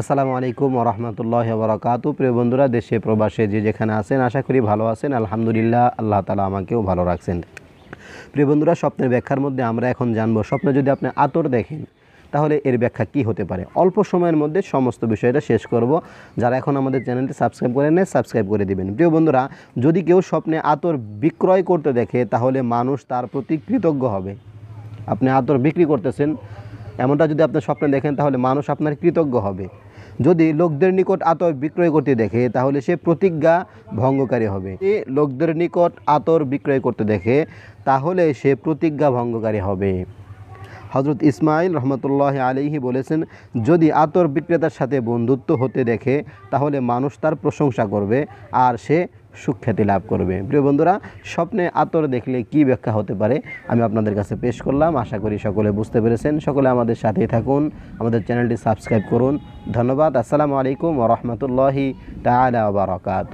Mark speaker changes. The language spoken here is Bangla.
Speaker 1: আসসালামু আলাইকুম রহমতুল্লাহ বরকাত প্রিয় বন্ধুরা দেশে প্রবাসে যে যেখানে আছেন আশা করি ভালো আছেন আলহামদুলিল্লাহ আল্লাহ তালা আমাকেও ভালো রাখছেন প্রিয় বন্ধুরা স্বপ্নের ব্যাখ্যার মধ্যে আমরা এখন জানবো স্বপ্নে যদি আপনি আতর দেখেন তাহলে এর ব্যাখ্যা কি হতে পারে অল্প সময়ের মধ্যে সমস্ত বিষয়টা শেষ করব যারা এখন আমাদের চ্যানেলটি সাবস্ক্রাইব করে নেয় সাবস্ক্রাইব করে দেবেন প্রিয় বন্ধুরা যদি কেউ স্বপ্নে আতর বিক্রয় করতে দেখে তাহলে মানুষ তার প্রতি কৃতজ্ঞ হবে আপনি আতর বিক্রি করতেছেন এমনটা যদি আপনার স্বপ্নে দেখেন তাহলে মানুষ আপনার কৃতজ্ঞ হবে যদি লোকদের নিকট আতর বিক্রয় করতে দেখে তাহলে সে প্রতিজ্ঞা ভঙ্গকারী হবে লোকদের নিকট আতর বিক্রয় করতে দেখে তাহলে সে প্রতিজ্ঞা ভঙ্গকারী হবে হজরত ইসমাইল রহমতুল্লাহ আলিহি বলেছেন যদি আতর বিক্রেতার সাথে বন্ধুত্ব হতে দেখে তাহলে মানুষ তার প্রশংসা করবে আর সে সুখ্যাতি লাভ করবে প্রিয় বন্ধুরা স্বপ্নে আতর দেখলে কি ব্যাখ্যা হতে পারে আমি আপনাদের কাছে পেশ করলাম আশা করি সকলে বুঝতে পেরেছেন সকলে আমাদের সাথেই থাকুন আমাদের চ্যানেলটি সাবস্ক্রাইব করুন ধন্যবাদ আসসালামু আলাইকুম রহমতুল্লাহি তালা বারকাত